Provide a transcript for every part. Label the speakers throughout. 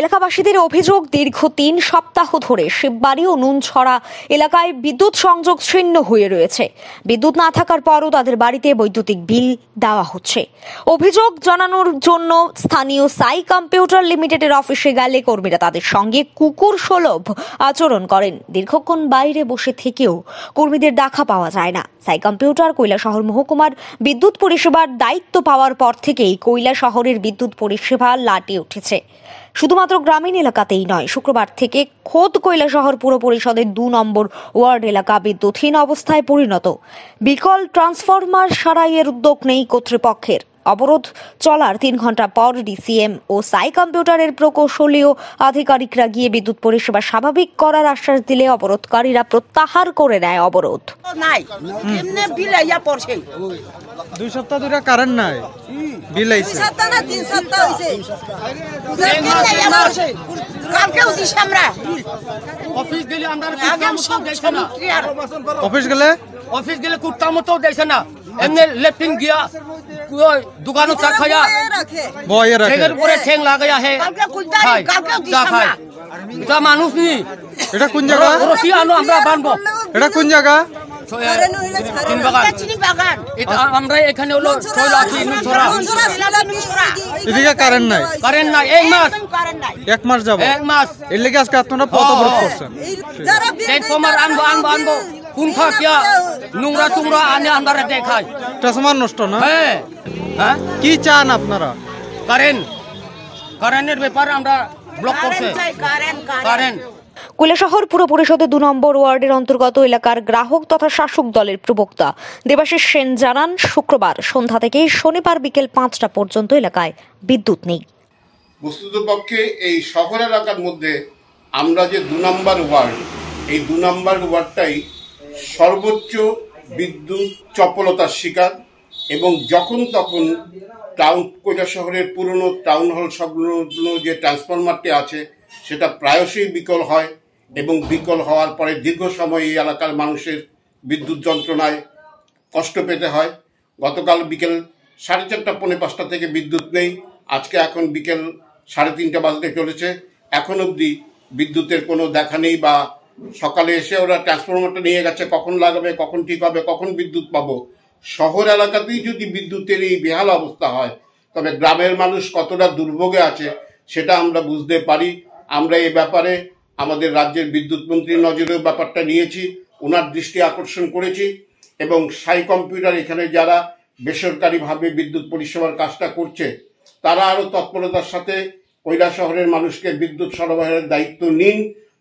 Speaker 1: এলাকাবাসীদের অভিযোগ দীর্ঘ তিন সপ্তাহ ধরে শিববাড়ি ও নুনছড়া এলাকায় বিদ্যুৎ সংযোগ ছিন্ন হয়ে রয়েছে বিদ্যুৎ না থাকার পরও তাদের বাড়িতে বৈদ্যুতিক বিল দেওয়া হচ্ছে অভিযোগ জানানোর জন্য স্থানীয় সাই কম্পিউটার লিমিটেডের অফিসে গেলে কর্মীরা তাদের সঙ্গে কুকুর সুলভ আচরণ করেন দীর্ঘক্ষণ বাইরে বসে থেকেও কর্মীদের দেখা পাওয়া যায় না সাই কম্পিউটার শহর মহকুমার বিদ্যুৎ পরিষেবার দায়িত্ব পাওয়ার পর থেকেই কৈলা শহরের বিদ্যুৎ পরিষেবা লাটে উঠেছে শুধুমাত্র গ্রামীণ এলাকাতেই নয় শুক্রবার থেকে খোদ কৈলা শহর পুর পরিষদের দু নম্বর ওয়ার্ড এলাকা বিদ্যুৎহীন অবস্থায় পরিণত বিকল ট্রান্সফরমার সারাইয়ের উদ্যোগ নেই কর্তৃপক্ষের অবরোধ চলার তিন ঘন্টা পর ডিসিএম ও সাই কম্পিউটারের প্রকৌশলীয় আধিকারিকরা গিয়ে বিদ্যুৎ পরিষেবা স্বাভাবিক করার আশ্বাস দিলে অবরোধকারীরা প্রত্যাহার করে নেয় অবরোধ দুই সপ্তাহ ধরে কারেন্ট নাই বিল আইছে সপ্তাহ না তিন সপ্তাহ হইছে
Speaker 2: কালকেও দিস আমরা অফিস গেলে আমরা আগাম সব দেইছে না অফিস গেলে অফিস গেলে কুত্তা মতো দেইছে না এমনি লেফটিং গিয়া দোকানও চা খায়া বয়ে রাখে ঠেঙ্গের উপরে ঠেং লাগায়া হে চা খায় এটা মানুষ নি এটা কোন জায়গা রসিয়া আনো আমরা বানবো এটা কোন জায়গা আমরা এখানে হলো কারেন্ট নাই কারেন্ট এক মাস আনবো আনবো আনবো নষ্ট না হ্যাঁ।, হ্যাঁ কি চান আপনারা কারেন্ট কারেন্টের ব্যাপার আমরা ব্লক করছে কারেন্ট কারেন্ট
Speaker 1: কৈলাসহর পুর পরিষদের দু নম্বর ওয়ার্ডের অন্তর্গত এলাকার গ্রাহক তথা শাসক দলের প্রবক্তা দেবাশিস সেন জানান শুক্রবার সন্ধ্যা থেকে শনিবার বিকেল পাঁচটা পর্যন্ত এলাকায় বিদ্যুৎ নেই
Speaker 2: বস্তুত পক্ষে এই শহর এলাকার মধ্যে আমরা যে দু নম্বর ওয়ার্ড এই দু নম্বর ওয়ার্ডটাই সর্বোচ্চ বিদ্যুৎ চপলতার শিকার এবং যখন তখন টাউন কৈলা শহরের পুরনো টাউন হল সংলগ্ন যে ট্রান্সফরমারটি আছে সেটা প্রায়শই বিকল হয় এবং বিকল হওয়ার পরে দীর্ঘ সময় এই এলাকার মানুষের বিদ্যুৎ যন্ত্রণায় কষ্ট পেতে হয় গতকাল বিকেল সাড়ে চারটা পৌনে পাঁচটা থেকে বিদ্যুৎ নেই আজকে এখন বিকেল সাড়ে তিনটা বাজতে চলেছে এখন অবধি বিদ্যুতের কোনো দেখা নেই বা সকালে এসে ওরা ট্রান্সফরমারটা নিয়ে গেছে কখন লাগাবে কখন ঠিক হবে কখন বিদ্যুৎ পাবো শহর এলাকাতেই যদি বিদ্যুতের এই বেহাল অবস্থা হয় তবে গ্রামের মানুষ কতটা দুর্ভোগে আছে সেটা আমরা বুঝতে পারি আমরা এই ব্যাপারে আমাদের রাজ্যের বিদ্যুৎ মন্ত্রী নজরেও ব্যাপারটা নিয়েছি ওনার দৃষ্টি আকর্ষণ করেছি এবং সাই কম্পিউটার এখানে যারা বেসরকারিভাবে বিদ্যুৎ পরিষেবার কাজটা করছে তারা আরও তৎপরতার সাথে কৈলা শহরের মানুষকে বিদ্যুৎ সরবরাহের দায়িত্ব নিন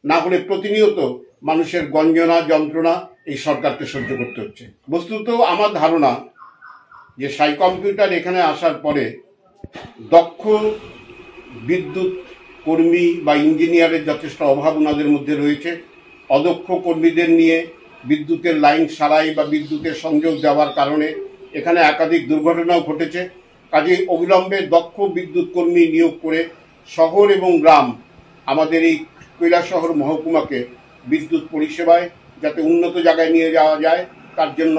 Speaker 2: না হলে প্রতিনিয়ত মানুষের গঞ্জনা যন্ত্রণা এই সরকারকে সহ্য করতে হচ্ছে বস্তুত আমার ধারণা যে সাই কম্পিউটার এখানে আসার পরে দক্ষ বিদ্যুৎ কর্মী বা ইঞ্জিনিয়ারের যথেষ্ট অভাব ওনাদের মধ্যে রয়েছে অদক্ষ কর্মীদের নিয়ে বিদ্যুতের লাইন সারাই বা বিদ্যুতের সংযোগ দেওয়ার কারণে এখানে একাধিক দুর্ঘটনাও ঘটেছে কাজে অবিলম্বে দক্ষ বিদ্যুৎ কর্মী নিয়োগ করে শহর এবং গ্রাম আমাদের এই কৈলাসহর মহকুমাকে বিদ্যুৎ পরিষেবায় যাতে উন্নত জায়গায় নিয়ে যাওয়া যায় তার জন্য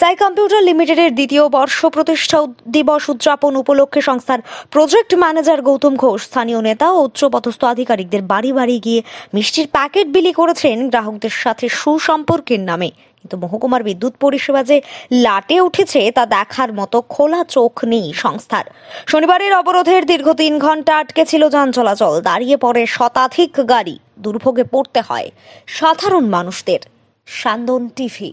Speaker 1: সাই কম্পিউটার লিমিটেডের দ্বিতীয় বর্ষ প্রতিষ্ঠা দিবস উদযাপন উপলক্ষে সংস্থার প্রজেক্ট ম্যানেজার গৌতম ঘোষ স্থানীয় নেতা ও উচ্চপদস্থ আধিকারিকদের বাড়ি বাড়ি গিয়ে মিষ্টির প্যাকেট বিলি করেছেন গ্রাহকদের সাথে সুসম্পর্কের নামে কিন্তু মহকুমার বিদ্যুৎ পরিষেবা যে লাটে উঠেছে তা দেখার মতো খোলা চোখ নেই সংস্থার শনিবারের অবরোধের দীর্ঘ তিন ঘন্টা আটকে ছিল যান চলাচল দাঁড়িয়ে পড়ে শতাধিক গাড়ি দুর্ভোগে পড়তে হয় সাধারণ মানুষদের সান্দন টিভি